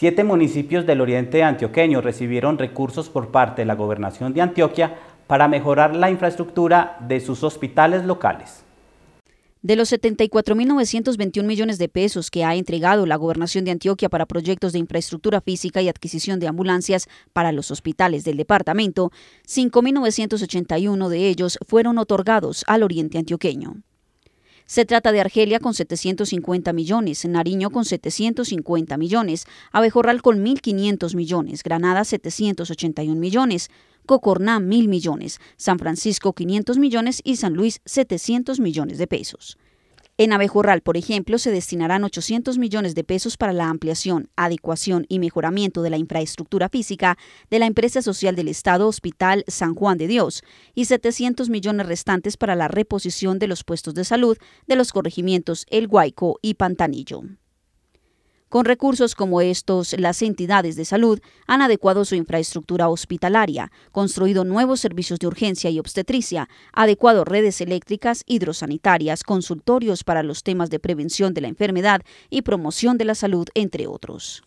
Siete municipios del oriente antioqueño recibieron recursos por parte de la Gobernación de Antioquia para mejorar la infraestructura de sus hospitales locales. De los 74.921 millones de pesos que ha entregado la Gobernación de Antioquia para proyectos de infraestructura física y adquisición de ambulancias para los hospitales del departamento, 5.981 de ellos fueron otorgados al Oriente Antioqueño. Se trata de Argelia con 750 millones, Nariño con 750 millones, Abejorral con 1.500 millones, Granada 781 millones, Cocorná 1.000 millones, San Francisco 500 millones y San Luis 700 millones de pesos. En Abejorral, por ejemplo, se destinarán 800 millones de pesos para la ampliación, adecuación y mejoramiento de la infraestructura física de la empresa social del Estado Hospital San Juan de Dios y 700 millones restantes para la reposición de los puestos de salud de los corregimientos El Guayco y Pantanillo. Con recursos como estos, las entidades de salud han adecuado su infraestructura hospitalaria, construido nuevos servicios de urgencia y obstetricia, adecuado redes eléctricas, hidrosanitarias, consultorios para los temas de prevención de la enfermedad y promoción de la salud, entre otros.